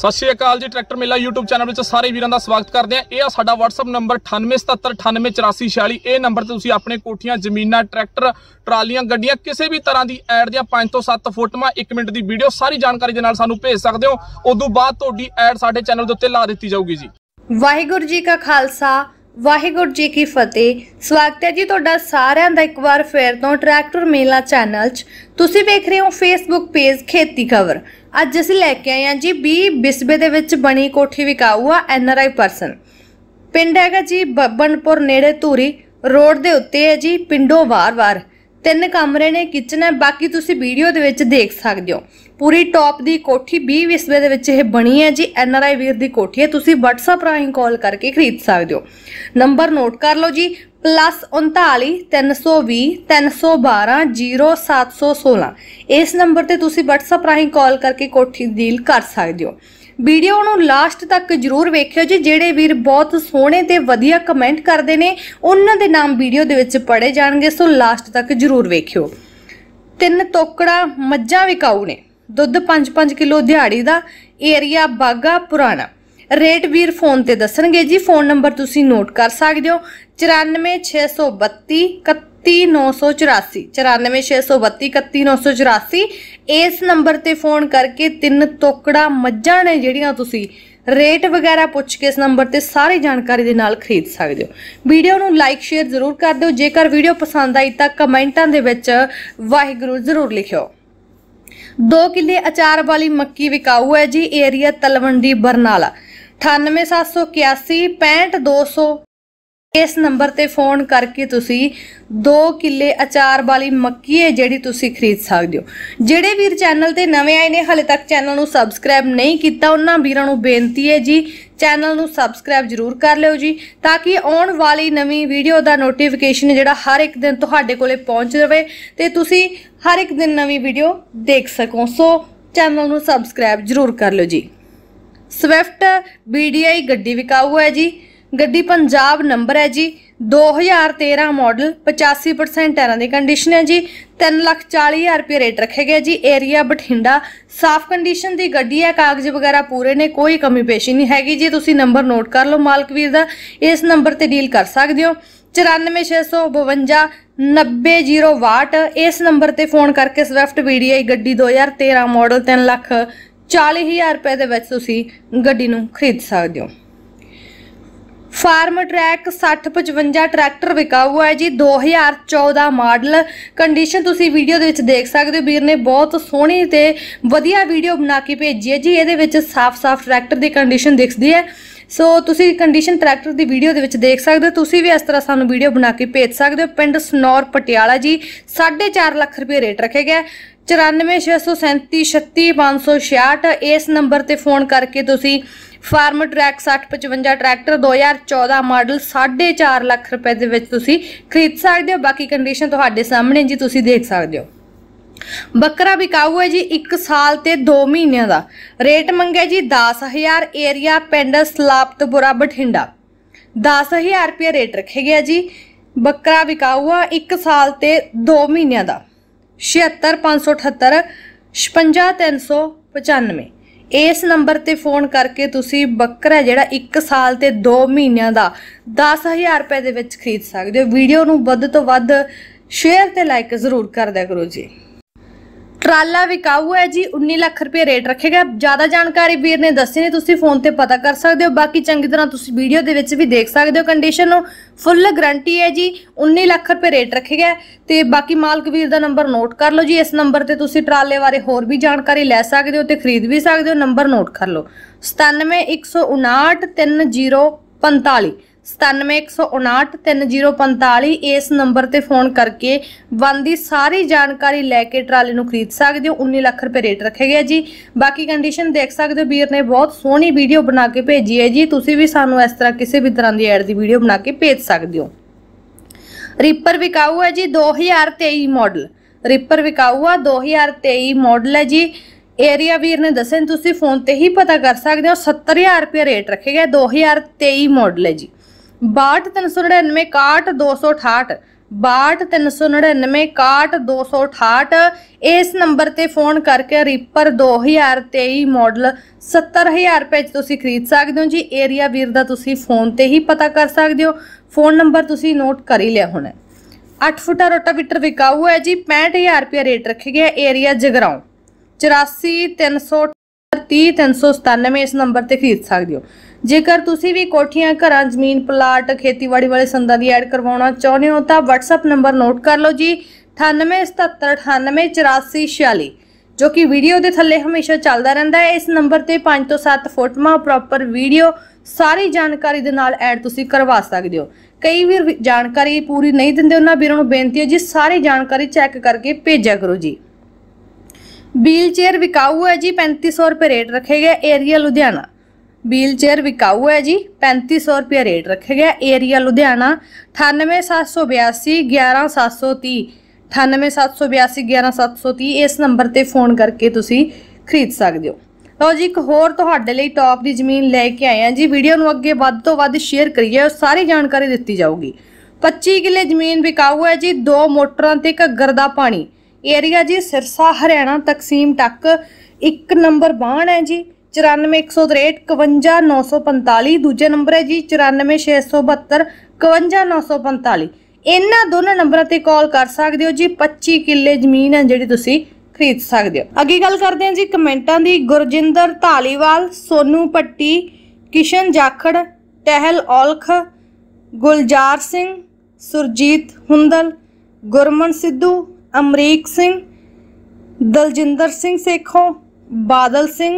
ਸਤਿ ਸ਼੍ਰੀ ਅਕਾਲ ਜੀ ਟਰੈਕਟਰ ਮੇਲਾ YouTube ਚੈਨਲ ਵਿੱਚ ਸਾਰੇ ਵੀਰਾਂ ਦਾ ਸਵਾਗਤ ਕਰਦੇ ਆ ਇਹ ਆ ਸਾਡਾ WhatsApp ਨੰਬਰ 9877988446 ਇਹ ਨੰਬਰ ਤੇ ਤੁਸੀਂ ਆਪਣੇ ਕੋਠੀਆਂ ਜ਼ਮੀਨਾਂ ਟਰੈਕਟਰ ਟਰਾਲੀਆਂ ਗੱਡੀਆਂ ਕਿਸੇ ਵੀ ਤਰ੍ਹਾਂ ਦੀ ਐਡ ਦੀਆਂ 5 ਤੋਂ 7 ਫੋਟੋਆਂ 1 ਮਿੰਟ ਦੀ ਵੀਡੀਓ ਸਾਰੀ ਜਾਣਕਾਰੀ ਦੇ ਨਾਲ ਸਾਨੂੰ ਭੇਜ ਸਕਦੇ ਹੋ ਉਦੋਂ ਬਾਅਦ ਤੁਹਾਡੀ ਐਡ ਸਾਡੇ ਚੈਨਲ ਦੇ ਉੱਤੇ ਲਾ ਦਿੱਤੀ ਜਾਊਗੀ ਜੀ ਵਾਹਿਗੁਰੂ ਜੀ ਕਾ ਖਾਲਸਾ ਵਾਹਿਗੁਰੂ ਜੀ ਕੀ ਫਤਿਹ ਸਵਾਗਤ ਹੈ ਜੀ ਤੁਹਾਡਾ ਸਾਰਿਆਂ ਦਾ ਇੱਕ ਵਾਰ ਫੇਰ ਤੋਂ ਟਰੈਕਟਰ ਮੇਲਾ ਚੈਨਲ 'ਚ ਤੁਸੀਂ ਵੇਖ ਰਹੇ ਹੋ ਫੇਸਬੁੱਕ ਪੇਜ ਖੇਤੀ ਖਬਰ ਅੱਜ ਅਸੀਂ ਲੈ ਕੇ ਆਏ ਹਾਂ ਜੀ 20 ਬਿਸਬੇ ਦੇ ਵਿੱਚ ਬਣੀ ਕੋਠੀ ਵਿਕਾਊ ਆ ਐਨਆਰਆਈ ਪਰਸਨ ਪਿੰਡ ਹੈਗਾ ਜੀ ਬੱਬਨਪੁਰ ਨੇੜੇ ਧੂਰੀ ਰੋਡ ਦੇ ਉੱਤੇ ਹੈ ਜੀ ਪਿੰਡੋਂ ਵਾਰ-ਵਾਰ ਤਿੰਨ ਕਮਰੇ ਨੇ ਕਿਚਨ ਹੈ ਬਾਕੀ ਤੁਸੀਂ ਵੀਡੀਓ ਦੇ ਵਿੱਚ ਦੇਖ ਸਕਦੇ ਹੋ ਪੂਰੀ ਟੌਪ ਦੀ ਕੋਠੀ 20 ਵਿਸਵੇ ਦੇ ਵਿੱਚ ਇਹ ਬਣੀ ਹੈ ਜੀ ਐਨ ਆਰ ਆਈ ਵੀਰ ਦੀ ਕੋਠੀ ਹੈ ਤੁਸੀਂ WhatsApp ਰਾਹੀਂ ਕਾਲ ਕਰਕੇ ਖਰੀਦ ਸਕਦੇ ਹੋ ਨੰਬਰ ਨੋਟ ਕਰ ਲਓ ਜੀ +39 ਇਸ ਨੰਬਰ ਤੇ ਤੁਸੀਂ WhatsApp ਰਾਹੀਂ ਕਾਲ ਕਰਕੇ ਕੋਠੀ ਡੀਲ ਕਰ ਸਕਦੇ ਹੋ ਵੀਡੀਓ ਨੂੰ ਲਾਸਟ ਤੱਕ ਜਰੂਰ ਵੇਖਿਓ ਜੀ ਜਿਹੜੇ ਵੀਰ ਬਹੁਤ ਸੋਹਣੇ ਤੇ ਵਧੀਆ ਕਮੈਂਟ ਕਰਦੇ ਨੇ ਉਹਨਾਂ ਦੇ ਨਾਮ ਵੀਡੀਓ ਦੇ ਵਿੱਚ ਪੜੇ ਜਾਣਗੇ ਸੋ ਲਾਸਟ ਤੱਕ ਜਰੂਰ ਵੇਖਿਓ ਤਿੰਨ ਟੋਕੜਾ ਮੱਝਾਂ ਵਿਕਾਉ ਨੇ ਦੁੱਧ 5-5 ਕਿਲੋ ਦਿਹਾੜੀ ਦਾ ਏਰੀਆ ਬਾਗਾ ਪੁਰਾਣਾ ਰੇਟ ਵੀਰ ਫੋਨ ਤੇ ਦੱਸਣਗੇ ਜੀ ਫੋਨ ਨੰਬਰ ਤੁਸੀਂ ਨੋਟ ਕਰ ਸਕਦੇ ਹੋ 94632 31984 94632 ਇਸ ਨੰਬਰ ਤੇ ਫੋਨ ਕਰਕੇ ਤਿੰਨ ਟੋਕੜਾ ਮੱਝਾਂ ਨੇ ਜਿਹੜੀਆਂ ਤੁਸੀਂ ਰੇਟ ਵਗੈਰਾ ਪੁੱਛ ਕੇ ਇਸ ਨੰਬਰ ਤੇ ਸਾਰੀ ਜਾਣਕਾਰੀ ਦੇ ਨਾਲ ਖਰੀਦ ਸਕਦੇ ਹੋ ਵੀਡੀਓ ਨੂੰ ਲਾਈਕ ਸ਼ੇਅਰ ਜ਼ਰੂਰ ਕਰ ਦਿਓ ਜੇਕਰ ਵੀਡੀਓ ਪਸੰਦ ਆਈ ਤਾਂ ਕਮੈਂਟਾਂ ਦੇ ਵਿੱਚ ਵਾਹਿਗੁਰੂ ਜ਼ਰੂਰ ਲਿਖਿਓ 2 ਕਿੱਲੇ ਅਚਾਰ ਵਾਲੀ ਮੱਕੀ ਵਿਕਾਊ ਹੈ ਜੀ ਏਰੀਆ ਤਲਵੰਡੀ ਬਰਨਾਲਾ 9871 65200 ਇਸ ਨੰਬਰ ਤੇ ਫੋਨ ਕਰਕੇ ਤੁਸੀਂ 2 ਕਿੱਲੇ ਅਚਾਰ ਵਾਲੀ ਮੱਕੀ ਹੈ ਜਿਹੜੀ ਤੁਸੀਂ ਖਰੀਦ ਸਕਦੇ ਹੋ ਜਿਹੜੇ ਵੀਰ ਚੈਨਲ ਤੇ ਨਵੇਂ ਆਏ ਨੇ ਹਲੇ ਤੱਕ ਚੈਨਲ ਨੂੰ ਸਬਸਕ੍ਰਾਈਬ ਨਹੀਂ ਕੀਤਾ ਉਹਨਾਂ ਵੀਰਾਂ ਨੂੰ ਬੇਨਤੀ ਹੈ ਜੀ ਚੈਨਲ ਨੂੰ ਸਬਸਕ੍ਰਾਈਬ ਜਰੂਰ ਕਰ ਲਿਓ ਜੀ ਤਾਂ ਕਿ ਆਉਣ ਵਾਲੀ ਨਵੀਂ ਵੀਡੀਓ ਦਾ ਨੋਟੀਫਿਕੇਸ਼ਨ ਜਿਹੜਾ ਹਰ ਇੱਕ ਦਿਨ ਤੁਹਾਡੇ ਕੋਲੇ ਪਹੁੰਚ ਜਾਵੇ ਤੇ ਤੁਸੀਂ ਹਰ ਇੱਕ ਦਿਨ ਨਵੀਂ ਵੀਡੀਓ ਦੇਖ ਸਕੋ ਸੋ ਚੈਨਲ ਨੂੰ ਸਬਸਕ੍ਰਾਈਬ ਜਰੂਰ ਕਰ ਲਿਓ ਜੀ ਸਵਿਫਟ ਬੀਡੀਆਈ ਗੱਡੀ ਵਿਕਾਊ ਹੈ ਜੀ ਗੱਡੀ ਪੰਜਾਬ ਨੰਬਰ ਹੈ ਜੀ 2013 ਮਾਡਲ 85% ਟਾਇਰਾਂ ਦੀ ਕੰਡੀਸ਼ਨ ਹੈ ਜੀ 340000 ਰੁਪਏ ਰੇਟ ਰੱਖੇ ਗਏ ਜੀ ਏਰੀਆ ਬਠਿੰਡਾ ਸਾਫ ਕੰਡੀਸ਼ਨ ਦੀ ਗੱਡੀ ਹੈ ਕਾਗਜ਼ ਵਗੈਰਾ ਪੂਰੇ ਨੇ ਕੋਈ ਕਮੀ ਪੇਸ਼ੀ ਨਹੀਂ ਹੈਗੀ ਜੀ ਤੁਸੀਂ ਨੰਬਰ ਨੋਟ ਕਰ ਲਓ ਮਾਲਕ ਵੀਰ ਦਾ ਇਸ ਨੰਬਰ ਤੇ ਡੀਲ ਕਰ ਸਕਦੇ ਹੋ 94652 ਇਸ ਨੰਬਰ ਤੇ ਫੋਨ ਕਰਕੇ ਸਵਿਫਟ ਵੀਡੀਆਈ ਗੱਡੀ 2013 ਮਾਡਲ 3 ਲੱਖ 40000 ਰੁਪਏ ਦੇ ਵਿੱਚ ਤੁਸੀਂ ਗੱਡੀ ਨੂੰ ਖਰੀਦ ਸਕਦੇ ਹੋ ਫਾਰਮ ਟਰੈਕ 6055 ਟਰੈਕਟਰ ਵਿਕਾਊ ਹੈ ਜੀ 2014 ਮਾਡਲ ਕੰਡੀਸ਼ਨ ਤੁਸੀਂ ਵੀਡੀਓ ਦੇ ਵਿੱਚ ਦੇਖ ਸਕਦੇ ਹੋ ਵੀਰ ਨੇ ਬਹੁਤ ਸੋਹਣੀ ਤੇ ਵਧੀਆ ਵੀਡੀਓ ਬਣਾ ਕੇ ਭੇਜੀ ਹੈ ਜੀ ਇਹਦੇ ਵਿੱਚ ਸਾਫ਼-ਸਾਫ਼ ਟਰੈਕਟਰ ਦੀ ਕੰਡੀਸ਼ਨ ਦਿਖਦੀ ਹੈ ਸੋ ਤੁਸੀਂ ਕੰਡੀਸ਼ਨ ਟਰੈਕਟਰ ਦੀ ਵੀਡੀਓ ਦੇ ਵਿੱਚ ਦੇਖ ਸਕਦੇ ਹੋ ਤੁਸੀਂ ਵੀ ਇਸ ਤਰ੍ਹਾਂ ਸਾਨੂੰ ਵੀਡੀਓ ਬਣਾ ਕੇ ਭੇਜ ਸਕਦੇ ਹੋ ਪਿੰਡ ਸਨੌਰ ਪਟਿਆਲਾ ਜੀ 4.5 ਲੱਖ ਰੁਪਏ ਰੇਟ ਰੱਖੇ ਗਿਆ 9463736566 ਇਸ ਨੰਬਰ ਤੇ ਫੋਨ ਕਰਕੇ ਤੁਸੀਂ Farmtrac 6055 tractor 2014 model 4.5 lakh ਰੁਪਏ ਦੇ ਵਿੱਚ ਤੁਸੀਂ ਖਰੀਦ ਸਕਦੇ ਹੋ ਬਾਕੀ ਕੰਡੀਸ਼ਨ ਤੁਹਾਡੇ ਸਾਹਮਣੇ ਜੀ ਤੁਸੀਂ ਦੇਖ ਸਕਦੇ ਹੋ ਬੱਕਰਾ ਵਿਕਾਊ ਹੈ ਜੀ 1 ਸਾਲ ਤੇ 2 ਮਹੀਨਿਆਂ ਦਾ ਰੇਟ ਮੰਗਿਆ ਜੀ 10000 ਏਰੀਆ ਪਿੰਡ ਸਲਾਪਤਪੁਰਾ ਬਠਿੰਡਾ 10000 ਰੁਪਏ ਰੇਟ ਰੱਖੇ ਗਿਆ ਜੀ ਬੱਕਰਾ ਵਿਕਾਊ 1 ਸਾਲ ਤੇ 2 ਮਹੀਨਿਆਂ ਦਾ 76578 56395 ਇਸ ਨੰਬਰ ਤੇ ਫੋਨ ਕਰਕੇ ਤੁਸੀਂ ਬੱਕਰਾ ਜਿਹੜਾ 1 ਸਾਲ ਤੇ 2 ਮਹੀਨਿਆਂ ਦਾ 10000 ਰੁਪਏ ਦੇ ਵਿੱਚ ਖਰੀਦ ਸਕਦੇ ਹੋ ਵੀਡੀਓ ਨੂੰ ਵੱਧ ਤੋਂ ਵੱਧ ਸ਼ੇਅਰ ਤੇ ਲਾਈਕ ਜ਼ਰੂਰ ਕਰਦਿਆ ਕਰੋ ਜੀ ਟਰਾਲਾ ਵਿਕਾਊ ਹੈ ਜੀ 19 ਲੱਖ ਰੁਪਏ ਰੇਟ ਰੱਖੇਗਾ ਜਿਆਦਾ ਜਾਣਕਾਰੀ ਵੀਰ ਨੇ ਦੱਸੀ ਨਹੀਂ ਤੁਸੀਂ ਫੋਨ ਤੇ ਪਤਾ ਕਰ ਸਕਦੇ ਹੋ ਬਾਕੀ ਚੰਗੀ ਤਰ੍ਹਾਂ ਤੁਸੀਂ ਵੀਡੀਓ ਦੇ ਵਿੱਚ ਵੀ ਦੇਖ ਸਕਦੇ ਹੋ ਕੰਡੀਸ਼ਨ ਨੂੰ ਫੁੱਲ ਗਾਰੰਟੀ ਹੈ ਜੀ 19 ਲੱਖ ਰੁਪਏ ਰੇਟ ਰੱਖੇਗਾ ਤੇ ਬਾਕੀ ਮਾਲਕ ਵੀਰ ਦਾ ਨੰਬਰ ਨੋਟ ਕਰ ਲਓ ਜੀ ਇਸ ਨੰਬਰ ਤੇ ਤੁਸੀਂ ਟਰਾਲੇ ਬਾਰੇ ਹੋਰ ਵੀ ਜਾਣਕਾਰੀ ਲੈ ਸਕਦੇ ਹੋ ਤੇ ਖਰੀਦ ਵੀ ਸਕਦੇ ਹੋ ਨੰਬਰ ਨੋਟ ਕਰ ਲਓ 97159 9715935045 ਇਸ ਨੰਬਰ ਤੇ ਫੋਨ ਕਰਕੇ ਵਨ ਦੀ ਸਾਰੀ ਜਾਣਕਾਰੀ ਲੈ ਕੇ ਟਰਾਲੇ ਨੂੰ ਖਰੀਦ ਸਕਦੇ ਹੋ 19 ਲੱਖ ਰੁਪਏ ਰੇਟ ਰੱਖਿਆ ਗਿਆ ਜੀ ਬਾਕੀ ਕੰਡੀਸ਼ਨ ਦੇਖ ਸਕਦੇ ਹੋ ਵੀਰ ਨੇ ਬਹੁਤ ਸੋਹਣੀ ਵੀਡੀਓ ਬਣਾ ਕੇ ਭੇਜੀ ਹੈ ਜੀ ਤੁਸੀਂ ਵੀ ਸਾਨੂੰ ਇਸ ਤਰ੍ਹਾਂ ਕਿਸੇ ਵੀ ਤਰ੍ਹਾਂ ਦੀ ਐਡ ਦੀ ਵੀਡੀਓ ਬਣਾ ਕੇ ਭੇਜ ਸਕਦੇ ਹੋ ਰਿਪਰ ਵਿਕਾਊ ਹੈ ਜੀ 2023 ਮਾਡਲ ਰਿਪਰ ਵਿਕਾਊ ਆ 2023 ਮਾਡਲ ਹੈ ਜੀ ਏਰੀਆ ਵੀਰ ਨੇ ਦੱਸਿਆ ਤੁਸੀਂ ਫੋਨ ਤੇ ਹੀ ਪਤਾ ਕਰ ਸਕਦੇ ਹੋ 70000 ਰੁਪਏ ਰੇਟ ਰੱਖੇਗਾ 2023 ਮਾਡਲ ਹੈ ਜੀ 6239616268 6239616268 ਇਸ ਨੰਬਰ ਤੇ ਫੋਨ ਕਰਕੇ ਰੀਪਰ 2023 ਮਾਡਲ 70000 ਰੁਪਏ 'ਚ ਤੁਸੀਂ ਖਰੀਦ ਸਕਦੇ ਹੋ ਜੀ ਏਰੀਆ ਵੀਰ ਦਾ ਤੁਸੀਂ ਫੋਨ ਤੇ ਹੀ ਪਤਾ ਕਰ ਸਕਦੇ ਹੋ ਫੋਨ ਨੰਬਰ ਤੁਸੀਂ ਨੋਟ ਕਰ ਹੀ ਲਿਆ ਹੋਣਾ 8 ਫੁੱਟਾ ਰੋਟਾਵੀਟਰ ਵਿਕਾਊ ਹੈ ਜੀ 65000 ਰੁਪਏ ਰੇਟ ਰੱਖੇ ਗਿਆ ਏਰੀਆ ਜਗਰਾਉ 84330 ਇਸ ਨੰਬਰ ਤੇ ਖਰੀਦ ਸਕਦੇ ਹੋ ਜੇਕਰ ਤੁਸੀਂ ਵੀ ਕੋਠੀਆਂ ਘਰਾਂ ਜ਼ਮੀਨ ਪਲਾਟ ਖੇਤੀਬਾੜੀ ਵਾਲੇ ਸੰਦਾਂ ਦੀ ਐਡ ਕਰਵਾਉਣਾ ਚਾਹੁੰਦੇ ਹੋ ਤਾਂ WhatsApp ਨੰਬਰ ਨੋਟ ਕਰ ਲਓ ਜੀ 9877988446 ਜੋ ਕਿ ਵੀਡੀਓ ਦੇ ਥੱਲੇ ਹਮੇਸ਼ਾ ਚੱਲਦਾ ਰਹਿੰਦਾ ਹੈ ਇਸ ਨੰਬਰ ਤੇ 5 ਤੋਂ 7 ਫੋਟੋਆਂ ਪ੍ਰੋਪਰ ਵੀਡੀਓ ਸਾਰੀ ਜਾਣਕਾਰੀ ਦੇ ਨਾਲ ਐਡ ਤੁਸੀਂ ਕਰਵਾ ਸਕਦੇ ਹੋ ਕਈ ਵੀ ਜਾਣਕਾਰੀ ਪੂਰੀ ਨਹੀਂ ਦਿੰਦੇ ਉਹਨਾਂ ਵੀਰਾਂ ਨੂੰ ਬੇਨਤੀ ਹੈ ਜੀ ਸਾਰੀ ਜਾਣਕਾਰੀ ਚੈੱਕ ਕਰਕੇ ਭੇਜਿਆ ਕਰੋ ਜੀ ਬੀਲ ਚੇਅਰ ਵਿਕਾਊ ਹੈ ਜੀ 3500 ਰੁਪਏ ਰੇਟ ਰੱਖੇ ਗਏ ਏਰੀਆ ਲੁਧਿਆਣਾ व्हील ਚੇਅਰ बिकाऊ ਹੈ ਜੀ 3500 सौ ਰੇਟ ਰੱਖਿਆ ਗਿਆ ਏਰੀਆ ਲੁਧਿਆਣਾ लुधियाना अठानवे 11730 ਇਸ ਨੰਬਰ ਤੇ ਫੋਨ ਕਰਕੇ ਤੁਸੀਂ ਖਰੀਦ ਸਕਦੇ ਹੋ ਲਓ ਜੀ ਇੱਕ ਹੋਰ ਤੁਹਾਡੇ ਲਈ ਟੌਪ ਦੀ ਜ਼ਮੀਨ ਲੈ ਕੇ ਆਏ ਆ ਜੀ ਵੀਡੀਓ ਨੂੰ ਅੱਗੇ ਵੱਧ ਤੋਂ ਵੱਧ ਸ਼ੇਅਰ ਕਰੀਏ ਸਾਰੀ ਜਾਣਕਾਰੀ ਦਿੱਤੀ ਜਾਊਗੀ 25 ਕਿੱਲੇ ਜ਼ਮੀਨ ਵਿਕਾਊ ਹੈ ਜੀ ਦੋ ਮੋਟਰਾਂ ਤੇ ਘੱਗਰ ਦਾ ਪਾਣੀ ਏਰੀਆ ਜੀ ਸਿਰਸਾ ਹਰਿਆਣਾ ਤਕਸੀਮ ਟੱਕ ਇੱਕ ਨੰਬਰ ਬਾਣ ਹੈ ਜੀ 9454945 ਦੂਜੇ ਨੰਬਰ ਹੈ ਜੀ 9462754945 ਇਹਨਾਂ ਦੋਨਾਂ ਨੰਬਰਾਂ ਤੇ ਕਾਲ ਕਰ ਸਕਦੇ ਹੋ ਜੀ 25 ਕਿੱਲੇ ਜ਼ਮੀਨ ਹੈ ਜਿਹੜੀ ਤੁਸੀਂ ਖਰੀਦ ਸਕਦੇ ਹੋ ਅੱਗੇ ਗੱਲ ਕਰਦੇ ਹਾਂ ਜੀ ਕਮੈਂਟਾਂ ਦੀ ਗੁਰਜਿੰਦਰ ਢਾਲੀਵਾਲ ਸੋਨੂ ਪੱਟੀ ਕਿਸ਼ਨ ਜਾਖੜ ਟਹਿਲ ਔਲਖ ਗੁਲਜਾਰ ਸਿੰਘ ਸੁਰਜੀਤ ਹੁੰਦਲ ਗੁਰਮਨ ਸਿੱਧੂ ਅਮਰੀਕ ਸਿੰਘ ਦਲਜਿੰਦਰ ਸਿੰਘ ਸੇਖੋਂ ਬਾਦਲ ਸਿੰਘ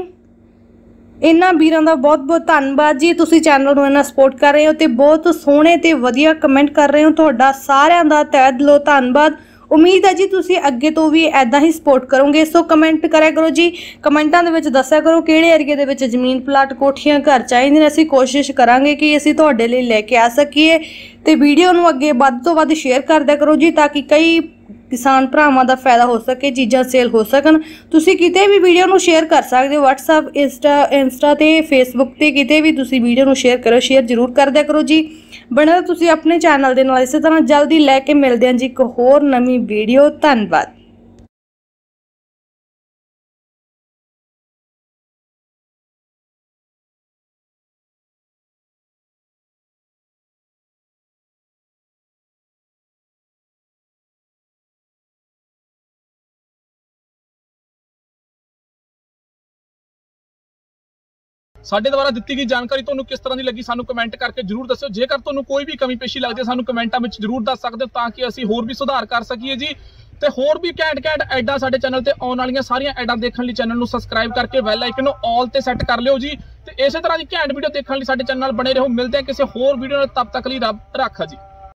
ਇਹਨਾਂ ਵੀਰਾਂ ਦਾ ਬਹੁਤ-ਬਹੁਤ ਧੰਨਵਾਦ ਜੀ ਤੁਸੀਂ ਚੈਨਲ ਨੂੰ ਇਹਨਾਂ ਸਪੋਰਟ ਕਰ ਰਹੇ ਹੋ ਤੇ ਬਹੁਤ ਸੋਹਣੇ ਤੇ ਵਧੀਆ ਕਮੈਂਟ ਕਰ ਰਹੇ ਹੋ ਤੁਹਾਡਾ ਸਾਰਿਆਂ ਦਾ ਤਹਿ ਦਿਲੋਂ ਧੰਨਵਾਦ ਉਮੀਦ ਹੈ ਜੀ ਤੁਸੀਂ ਅੱਗੇ ਤੋਂ ਵੀ ਐਦਾਂ ਹੀ ਸਪੋਰਟ ਕਰੋਗੇ ਸੋ ਕਮੈਂਟ ਕਰਿਆ ਕਰੋ ਜੀ ਕਮੈਂਟਾਂ ਦੇ ਵਿੱਚ ਦੱਸਿਆ ਕਰੋ ਕਿਹੜੇ ਏਰੀਆ ਦੇ ਵਿੱਚ ਜ਼ਮੀਨ ਪਲਾਟ ਕੋਠੀਆਂ ਘਰ ਚਾਹੀਦੇ ਨੇ ਅਸੀਂ ਕੋਸ਼ਿਸ਼ ਕਰਾਂਗੇ ਕਿ ਅਸੀਂ ਤੁਹਾਡੇ ਲਈ ਲੈ ਕੇ ਆ ਸਕੀਏ ਤੇ ਵੀਡੀਓ ਨੂੰ ਅੱਗੇ ਵੱਧ ਤੋਂ ਵੱਧ ਸ਼ੇਅਰ ਕਰਦਿਆ ਕਰੋ ਜੀ ਤਾਂ ਕਿ ਕਈ ਕਿਸਾਨ ਭਰਾਵਾਂ ਦਾ ਫਾਇਦਾ ਹੋ ਸਕੇ ਚੀਜ਼ਾਂ ਸੇਲ ਹੋ ਸਕਣ ਤੁਸੀਂ ਕਿਤੇ ਵੀ ਵੀਡੀਓ ਨੂੰ ਸ਼ੇਅਰ ਕਰ ਸਕਦੇ ਹੋ WhatsApp ਇੰਸਟਾ ਇੰਸਟਾ ਤੇ Facebook ਤੇ ਕਿਤੇ ਵੀ ਤੁਸੀਂ ਵੀਡੀਓ ਨੂੰ ਸ਼ੇਅਰ ਕਰੋ ਸ਼ੇਅਰ ਜ਼ਰੂਰ ਕਰਦਿਆ ਕਰੋ ਜੀ ਬਣਾ ਤੁਸੀਂ ਆਪਣੇ ਚੈਨਲ ਦੇ ਨਾਲ ਇਸੇ ਤਰ੍ਹਾਂ ਜਲਦੀ ਲੈ ਕੇ ਮਿਲਦੇ ਹਾਂ ਜੀ ਇੱਕ ਹੋਰ ਨਵੀਂ ਵੀਡੀਓ ਧੰਨਵਾਦ ਸਾਡੇ ਦੁਆਰਾ ਦਿੱਤੀ ਗਈ ਜਾਣਕਾਰੀ ਤੁਹਾਨੂੰ ਕਿਸ ਤਰ੍ਹਾਂ ਦੀ ਲੱਗੀ ਸਾਨੂੰ ਕਮੈਂਟ ਕਰਕੇ ਜਰੂਰ ਦੱਸਿਓ ਜੇਕਰ ਤੁਹਾਨੂੰ ਕੋਈ ਵੀ ਕਮੀ ਪੇਸ਼ੀ ਲੱਗਦੀ ਹੈ ਸਾਨੂੰ ਕਮੈਂਟਾਂ ਵਿੱਚ ਜਰੂਰ ਦੱਸ ਸਕਦੇ ਹੋ ਤਾਂ ਕਿ ਅਸੀਂ ਹੋਰ ਵੀ ਸੁਧਾਰ ਕਰ ਸਕੀਏ ਜੀ ਤੇ ਹੋਰ ਵੀ ਘੈਂਟ ਘੈਂਟ ਐਡਾਂ ਸਾਡੇ ਚੈਨਲ ਤੇ ਆਉਣ ਵਾਲੀਆਂ ਸਾਰੀਆਂ ਐਡਾਂ ਦੇਖਣ ਲਈ ਚੈਨਲ ਨੂੰ ਸਬਸਕ੍ਰਾਈਬ ਕਰਕੇ ਬੈਲ ਆਈਕਨ ਨੂੰ ਆਲ ਤੇ ਸੈੱਟ ਕਰ ਲਿਓ ਜੀ ਤੇ ਇਸੇ ਤਰ੍ਹਾਂ ਦੀ ਘੈਂਟ ਵੀਡੀਓ ਦੇਖਣ ਲਈ ਸਾਡੇ ਚੈਨਲ ਨਾਲ ਬਣੇ ਰਹੋ ਮਿਲਦੇ ਹਾਂ ਕਿਸੇ ਹੋਰ ਵੀਡੀਓ ਨਾਲ ਤਦ ਤੱਕ ਲਈ ਰੱਬ ਰੱਖਾ ਜੀ